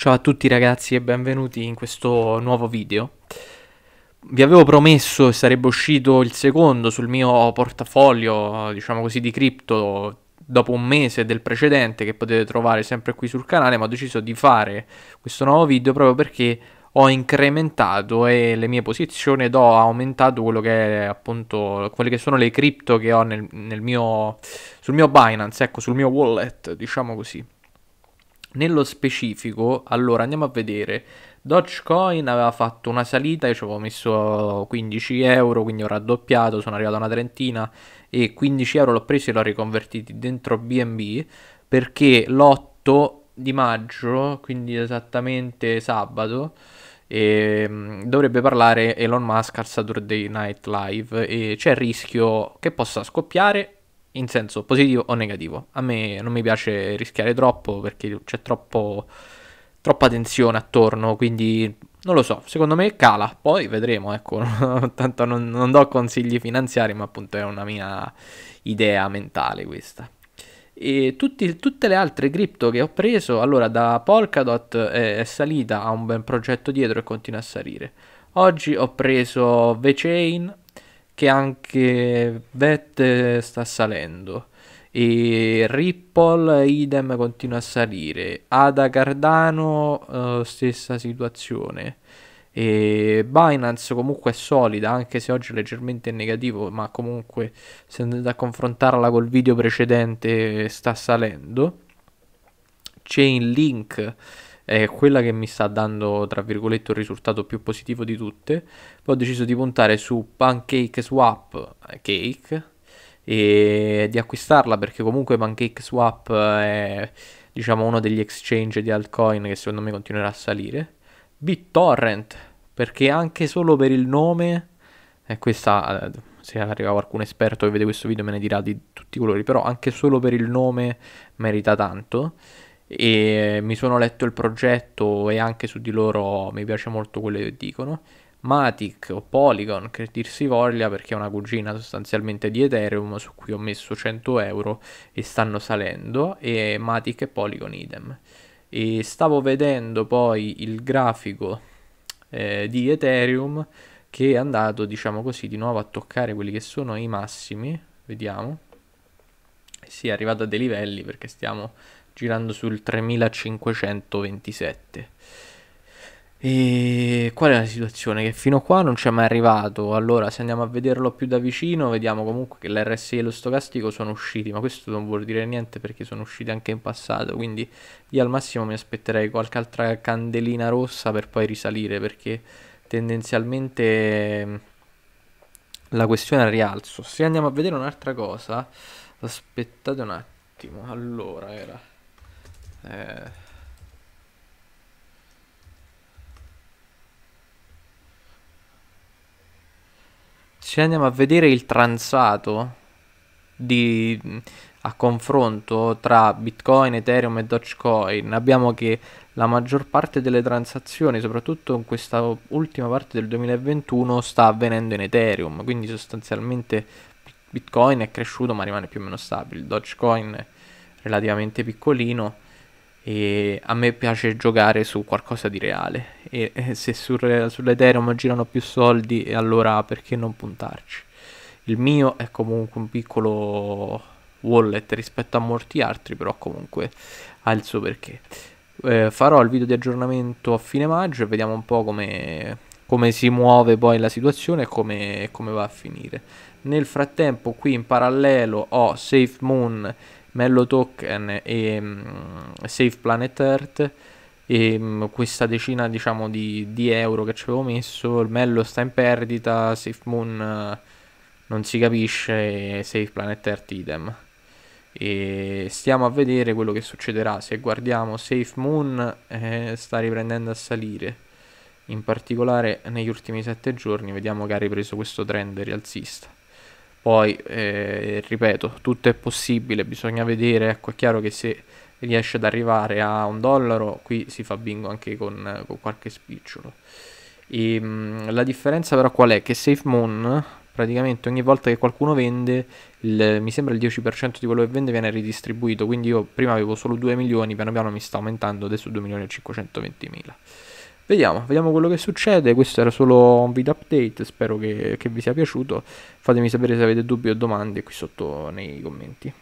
Ciao a tutti ragazzi e benvenuti in questo nuovo video. Vi avevo promesso che sarebbe uscito il secondo sul mio portafoglio, diciamo così, di cripto dopo un mese del precedente che potete trovare sempre qui sul canale, ma ho deciso di fare questo nuovo video proprio perché ho incrementato e le mie posizioni ed ho aumentato quello che è appunto quelle che sono le cripto che ho nel, nel mio sul mio Binance, ecco, sul mio wallet, diciamo così. Nello specifico, allora andiamo a vedere. Dogecoin aveva fatto una salita, io ci avevo messo 15 euro, quindi ho raddoppiato, sono arrivato a una trentina e 15 euro l'ho preso e l'ho riconvertito dentro BNB perché l'8 di maggio, quindi esattamente sabato, e ehm, dovrebbe parlare Elon Musk al Saturday Night Live e c'è il rischio che possa scoppiare in senso positivo o negativo. A me non mi piace rischiare troppo perché c'è troppo, troppa tensione attorno, quindi non lo so, secondo me cala, poi vedremo, ecco, tanto non, non do consigli finanziari, ma appunto è una mia idea mentale questa. E tutti, tutte le altre cripto che ho preso, allora da Polkadot è, è salita, ha un bel progetto dietro e continua a salire. Oggi ho preso VeChain, che anche VET sta salendo e Ripple idem continua a salire Ada Cardano eh, stessa situazione e Binance comunque è solida anche se oggi è leggermente negativo ma comunque se andate a confrontarla col video precedente sta salendo Chainlink è quella che mi sta dando, tra virgolette, un risultato più positivo di tutte. Poi ho deciso di puntare su Pancake Swap eh, Cake e di acquistarla perché comunque Pancake Swap è diciamo uno degli exchange di altcoin che secondo me continuerà a salire. BitTorrent perché anche solo per il nome e eh, questa eh, se arriva qualcun esperto che vede questo video me ne dirà di tutti i colori, però anche solo per il nome merita tanto e mi sono letto il progetto e anche su di loro mi piace molto quello che dicono. Matic o Polygon, che dir si voglia, perché è una cugina sostanzialmente di Ethereum su cui ho messo 100 euro e stanno salendo, e Matic e Polygon idem. E stavo vedendo poi il grafico eh, di Ethereum che è andato, diciamo così, di nuovo a toccare quelli che sono i massimi, vediamo. Sì, è arrivato a dei livelli perché stiamo girando sul 3527. E qual è la situazione? Che fino a qua non c'è mai arrivato. Allora, se andiamo a vederlo più da vicino, vediamo comunque che l'RSI e lo stocastico sono usciti, ma questo non vuol dire niente perché sono usciti anche in passato. Quindi io al massimo mi aspetterei qualche altra candelina rossa per poi risalire perché tendenzialmente ehm, la questione è al rialzo. Se andiamo a vedere un'altra cosa, aspettate un attimo. Allora, era eh. Se andiamo a vedere il transato di, a confronto tra Bitcoin, Ethereum e Dogecoin, abbiamo che la maggior parte delle transazioni, soprattutto in questa ultima parte del 2021, sta avvenendo in Ethereum, quindi sostanzialmente Bitcoin è cresciuto ma rimane più o meno stabile, Dogecoin è relativamente piccolino e a me piace giocare su qualcosa di reale e, eh, se sul, sull'Ethereum girano più soldi allora perché non puntarci? Il mio è comunque un piccolo wallet rispetto a molti altri, però comunque ha il suo perché. Eh, farò il video di aggiornamento a fine maggio e vediamo un po' come, come si muove poi la situazione e come, come va a finire. Nel frattempo qui in parallelo ho SafeMoon Mello Token e mh, mm, Save Planet Earth e mm, questa decina diciamo di, di, euro che ci avevo messo il Mello sta in perdita Safe Moon eh, non si capisce e Safe Planet Earth idem e stiamo a vedere quello che succederà se guardiamo Safe Moon eh, sta riprendendo a salire in particolare negli ultimi 7 giorni vediamo che ha ripreso questo trend rialzista poi, eh, ripeto, tutto è possibile, bisogna vedere, ecco, è chiaro che se riesce ad arrivare a un dollaro, qui si fa bingo anche con, con qualche spicciolo. E, ehm, mh, la differenza però qual è? Che SafeMoon praticamente ogni volta che qualcuno vende, il, mi sembra il 10% di quello che vende viene ridistribuito, quindi io prima avevo solo 2 milioni, piano piano mi sta aumentando, adesso 2 milioni e 520 mila. Vediamo, vediamo quello che succede. Questo era solo un video update. Spero che, che vi sia piaciuto. Fatemi sapere se avete dubbi o domande qui sotto nei commenti.